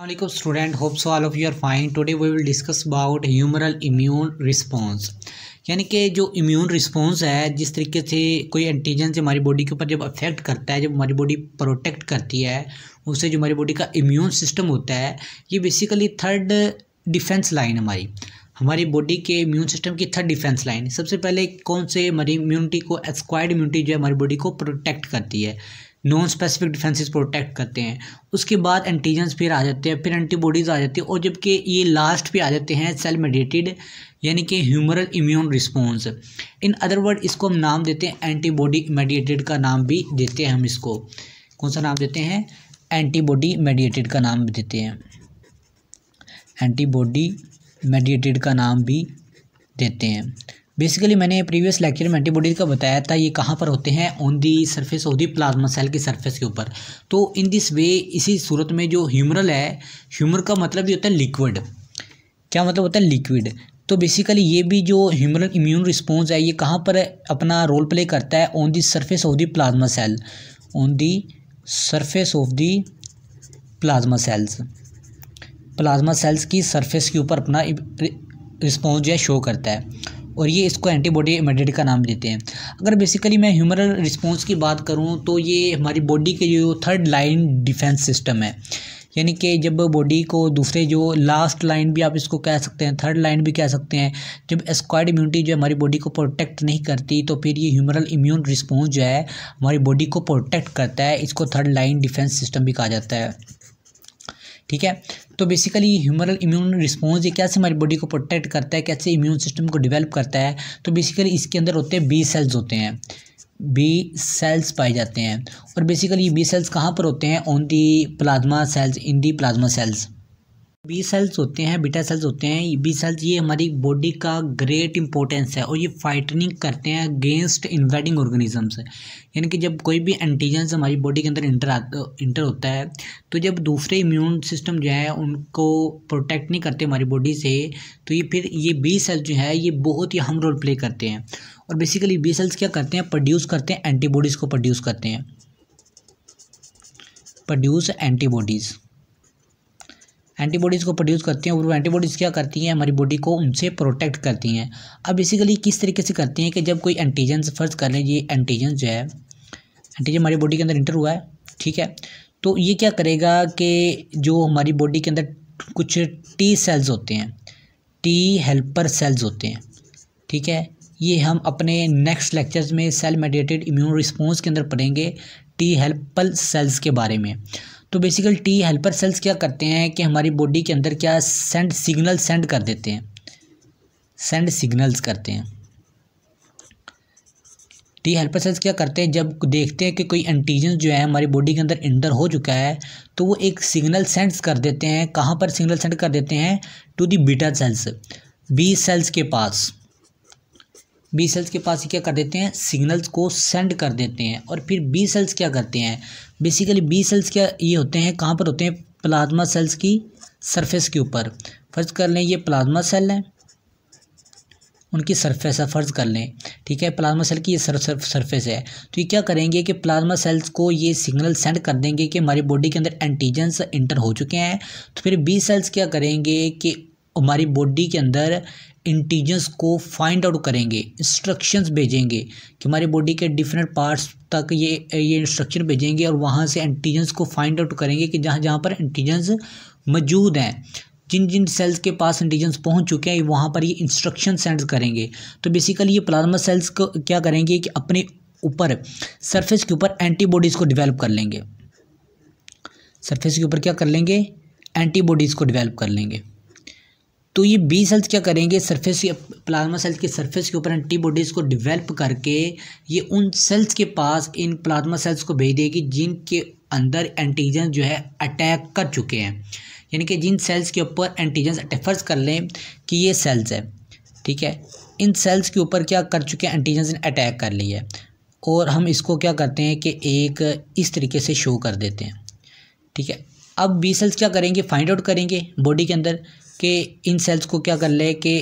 Assalamualaikum student hope so all of you are fine today we will discuss about humoral immune response यानी कि जो immune response है जिस तरीके से कोई एंटीजन से हमारी बॉडी के ऊपर जब अफेक्ट करता है जब हमारी बॉडी प्रोटेक्ट करती है उससे जो हमारी बॉडी का इम्यून सिस्टम होता है ये बेसिकली थर्ड डिफेंस लाइन हमारी हमारी बॉडी के इम्यून सिस्टम की थर्ड डिफेंस लाइन सबसे पहले कौन से हमारी इम्यूनिटी को एक्वायर्ड इम्यूनिटी जो है हमारी बॉडी को प्रोटेक्ट करती है नॉन स्पेसिफिक डिफेंसिस प्रोटेक्ट करते हैं उसके बाद एंटीजन्स फिर आ जाते हैं फिर एंटीबॉडीज़ आ जाती है और जबकि ये लास्ट पे आ जाते हैं सेल मेडिएटेड यानी कि humoral immune response in other word इसको हम नाम देते हैं एंटीबॉडी मेडिएटेड का नाम भी देते हैं हम इसको कौन सा नाम देते हैं एंटीबॉडी मेडिएटेड का नाम देते हैं एंटीबॉडी मेडिएटेड का नाम भी देते हैं बेसिकली मैंने प्रीवियस लेक्चर में एंटीबॉडीज़ का बताया था ये कहाँ पर होते हैं on the surface of the plasma cell की सरफेस के ऊपर तो इन दिस वे इसी सूरत में जो ह्यूमरल है ह्यूमर का मतलब ये होता है लिक्विड क्या मतलब होता है लिक्विड तो बेसिकली ये भी जो ह्यूमरल इम्यून रिस्पॉन्स है ये कहाँ पर अपना रोल प्ले करता है on the surface of the plasma cell on the surface of the plasma cells plasma cells की सरफेस के ऊपर अपना रिस्पॉन्स जो है शो करता है और ये इसको एंटीबॉडी इमेडेड का नाम देते हैं अगर बेसिकली मैं ह्यूमरल रिस्पॉन्स की बात करूँ तो ये हमारी बॉडी के जो थर्ड लाइन डिफेंस सिस्टम है यानी कि जब बॉडी को दूसरे जो लास्ट लाइन भी आप इसको कह सकते हैं थर्ड लाइन भी कह सकते हैं जब स्क्वाड इम्यूनिटी जो हमारी बॉडी को प्रोटेक्ट नहीं करती तो फिर ये ह्यूमरल इम्यून रिस्पॉन्स जो है हमारी बॉडी को प्रोटेक्ट करता है इसको थर्ड लाइन डिफेंस सिस्टम भी कहा जाता है ठीक है तो बेसिकली ह्यूमरल इम्यून रिस्पॉन्स ये कैसे हमारी बॉडी को प्रोटेक्ट करता है कैसे इम्यून सिस्टम को डिवेलप करता है तो बेसिकली इसके अंदर होते हैं बी सेल्स होते हैं बी सेल्स पाए जाते हैं और बेसिकली बी सेल्स कहाँ पर होते हैं on the plasma cells in the plasma cells B cells होते हैं बीटा सेल्स होते हैं बी सेल्स ये हमारी बॉडी का ग्रेट इंपॉर्टेंस है और ये फाइटनिंग करते हैं अगेंस्ट इन्वेडिंग ऑर्गेनिजम्स यानी कि जब कोई भी एंटीजन्स हमारी बॉडी के अंदर इंटर इंटर होता है तो जब दूसरे इम्यून सिस्टम जो है उनको प्रोटेक्ट नहीं करते हमारी बॉडी से तो ये फिर ये बी सेल्स जो है ये बहुत ही अहम रोल प्ले करते हैं और बेसिकली बी सेल्स क्या करते हैं प्रोड्यूस करते हैं एंटीबॉडीज़ को प्रोड्यूस करते हैं प्रोड्यूस एंटीबॉडीज़ एंटीबॉडीज़ को प्रोड्यूस करती हैं और वो एंटीबॉडीज़ क्या करती हैं हमारी बॉडी को उनसे प्रोटेक्ट करती हैं अब बेसिकली किस तरीके से करती हैं कि जब कोई एंटीजन फर्ज कर लें ये एंटीजन जो है एंटीजन हमारी बॉडी के अंदर इंटर हुआ है ठीक है तो ये क्या करेगा कि जो हमारी बॉडी के अंदर कुछ टी सेल्स होते हैं टी हेल्पर सेल्स होते हैं ठीक है ये हम अपने नेक्स्ट लेक्चर्स में सेल मेडिएटेड इम्यून रिस्पॉन्स के अंदर पढ़ेंगे टी हेल्पल सेल्स के बारे में तो बेसिकल टी हेल्पर सेल्स क्या करते हैं कि हमारी बॉडी के अंदर क्या सेंड सिग्नल सेंड कर देते हैं सेंड सिग्नल्स करते हैं टी हेल्पर सेल्स क्या करते हैं जब देखते हैं कि कोई एंटीजन जो है हमारी बॉडी के अंदर इंटर हो चुका है तो वो एक सिग्नल सेंड्स कर देते हैं कहाँ पर सिग्नल सेंड कर देते हैं to the beta cells B cells के पास बी सेल्स के पास क्या कर देते हैं सिग्नल्स को सेंड कर देते हैं और फिर बी सेल्स क्या करते हैं बेसिकली बी सेल्स क्या ये होते हैं कहाँ पर होते हैं प्लाज्मा सेल्स की सरफेस के ऊपर फर्ज कर लें ये प्लाज्मा सेल हैं उनकी सरफेस है फ़र्ज़ कर लें ठीक है प्लाज्मा सेल की ये सर, सर, सरफेस है तो ये क्या करेंगे कि प्लाज्मा सेल्स को ये सिग्नल सेंड कर देंगे कि हमारी बॉडी के अंदर एंटीजेंस इंटर हो चुके हैं तो फिर बी सेल्स क्या करेंगे कि हमारी बॉडी के अंदर इंटीजेंस को फाइंड आउट करेंगे इंस्ट्रक्शंस भेजेंगे कि हमारी बॉडी के डिफरेंट पार्ट्स तक ये ये इंस्ट्रक्शन भेजेंगे और वहाँ से एंटीजेंस को फाइंड आउट करेंगे कि जहाँ जहाँ पर एंटीजन्स मौजूद हैं जिन जिन सेल्स के पास एंटीजेंस पहुंच चुके हैं वहाँ पर ये इंस्ट्रक्शन सेंड करेंगे तो बेसिकली ये प्लाज्मा सेल्स को क्या करेंगे कि अपने ऊपर सरफेस के ऊपर एंटीबॉडीज़ को डिवेलप कर लेंगे सरफेस के ऊपर क्या कर लेंगे एंटीबॉडीज़ को डिवेलप कर लेंगे तो ये बी सेल्स क्या करेंगे सरफेस प्लाज्मा सेल्स के सरफेस के ऊपर एंटीबॉडीज़ को डिवेल्प करके ये उन सेल्स के पास इन प्लाज्मा सेल्स को भेज देगी जिनके अंदर एंटीजन जो है अटैक कर चुके हैं यानी कि जिन सेल्स के ऊपर एंटीजन अटैफर्स कर लें कि ये सेल्स है ठीक है इन सेल्स के ऊपर क्या कर चुके हैं एंटीजन ने अटैक कर लिया है और हम इसको क्या करते हैं कि एक इस तरीके से शो कर देते हैं ठीक है अब बी सेल्स क्या करेंगे फाइंड आउट करेंगे बॉडी के अंदर कि इन सेल्स को क्या कर ले कि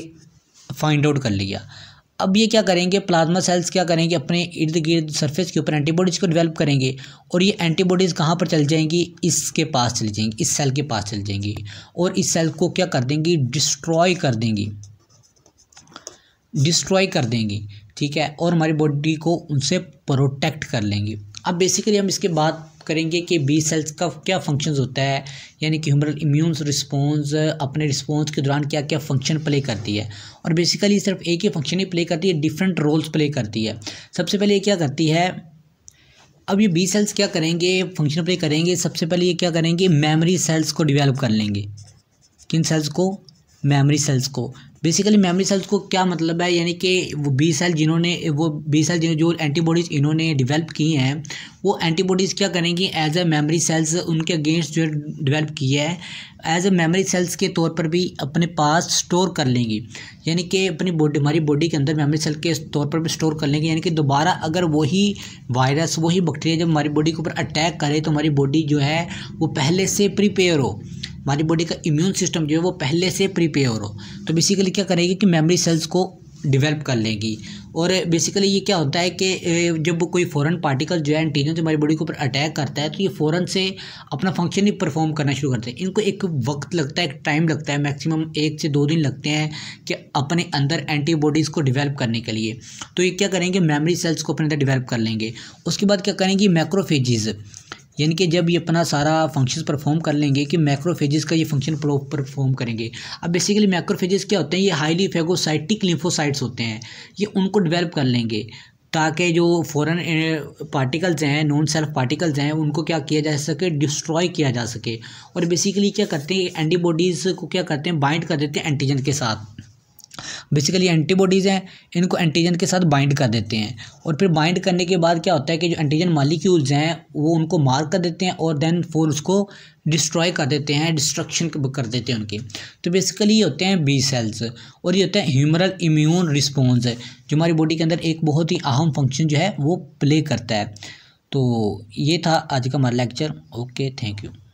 फाइंड आउट कर लिया अब ये क्या करेंगे प्लाज्मा सेल्स क्या करेंगे अपने इर्द गिर्द सरफेस के ऊपर एंटीबॉडीज़ को डेवलप करेंगे और ये एंटीबॉडीज़ कहाँ पर चल जाएंगी इसके पास चली जाएंगी इस सेल के पास चल जाएंगी और इस सेल को क्या कर देंगी डिस्ट्रॉय कर देंगी डिस्ट्रॉय कर देंगी ठीक है और हमारी बॉडी को उनसे प्रोटेक्ट कर लेंगे अब बेसिकली हम इसके बाद करेंगे कि बी सेल्स का क्या फंक्शन होता है यानी कि ह्यूमरल इम्यून रिस्पॉन्स अपने रिस्पॉन्स के दौरान क्या क्या फंक्शन प्ले करती है और बेसिकली सिर्फ एक ही फंक्शन ही प्ले करती है डिफरेंट रोल्स प्ले करती है सबसे पहले ये क्या करती है अब ये बी सेल्स क्या करेंगे फंक्शन प्ले करेंगे सबसे पहले ये क्या करेंगे मेमोरी सेल्स को डिवेलप कर लेंगे किन सेल्स को मेमोरी सेल्स को बेसिकली मेमोरी सेल्स को क्या मतलब है यानी कि वो बी सेल जिन्होंने वो बी सेल जिन्होंने जो एंटीबॉडीज़ इन्होंने डेवलप की हैं वो एंटीबॉडीज़ क्या करेंगी एज अ मेमोरी सेल्स उनके अगेंस्ट जो डेवलप की है एज अ मेमोरी सेल्स के तौर पर भी अपने पास स्टोर कर लेंगी यानी कि अपनी बॉडी हमारी बॉडी के अंदर मेमोरी सेल के तौर पर भी स्टोर कर लेंगे यानी कि दोबारा अगर वही वायरस वही बैक्टीरिया जब हमारी बॉडी के ऊपर अटैक करे तो हमारी बॉडी जो है वो पहले से प्रिपेयर हो हमारी बॉडी का इम्यून सिस्टम जो है वो पहले से प्रिपेयर हो तो बेसिकली क्या करेगी कि मेमोरी सेल्स को डिवेल्प कर लेगी और बेसिकली ये क्या होता है कि जब कोई फॉरेन पार्टिकल जो है एंटीजन जो हमारी बॉडी के ऊपर अटैक करता है तो ये फ़ौरन से अपना फंक्शन ही परफॉर्म करना शुरू करते हैं इनको एक वक्त लगता है एक टाइम लगता है मैक्सिमम एक से दो दिन लगते हैं कि अपने अंदर एंटीबॉडीज़ को डिवेल्प करने के लिए तो ये क्या करेंगे मेमरी सेल्स को अपने अंदर डिवेल्प कर लेंगे उसके बाद क्या करेंगे मैक्रोफेजिज़ यानी कि जब ये अपना सारा फंक्शन परफॉर्म कर लेंगे कि मैक्रोफेजेस का ये फंक्शन परफॉर्म करेंगे अब बेसिकली मैक्रोफेजेस क्या होते हैं ये हाईली फेगोसाइटिक लिम्फोसाइट्स होते हैं ये उनको डिवेल्प कर लेंगे ताकि जो फॉरेन पार्टिकल्स हैं नॉन सेल्फ पार्टिकल्स हैं उनको क्या किया जा सके डिस्ट्रॉय किया जा सके और बेसिकली क्या करते हैं एंटीबॉडीज़ को क्या करते हैं बाइंड कर देते हैं एंटीजन के साथ बेसिकली एंटीबॉडीज़ हैं इनको एंटीजन के साथ बाइंड कर देते हैं और फिर बाइंड करने के बाद क्या होता है कि जो एंटीजन मालिक्यूल्स हैं वो उनको मार कर देते हैं और देन फोर उसको डिस्ट्रॉय कर देते हैं डिस्ट्रक्शन कर देते हैं उनके तो बेसिकली ये होते हैं बी सेल्स और ये होते हैं ह्यूमरल इम्यून रिस्पॉन्स जो हमारी बॉडी के अंदर एक बहुत ही अहम फंक्शन जो है वो प्ले करता है तो ये था आज का हमारा लेक्चर ओके थैंक यू